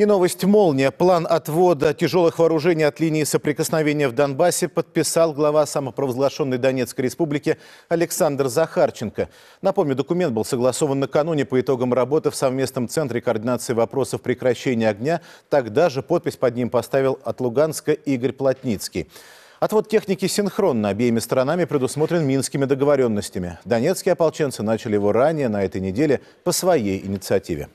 И новость «Молния». План отвода тяжелых вооружений от линии соприкосновения в Донбассе подписал глава самопровозглашенной Донецкой республики Александр Захарченко. Напомню, документ был согласован накануне по итогам работы в совместном центре координации вопросов прекращения огня. Тогда же подпись под ним поставил от Луганска Игорь Плотницкий. Отвод техники синхронно обеими сторонами предусмотрен минскими договоренностями. Донецкие ополченцы начали его ранее на этой неделе по своей инициативе.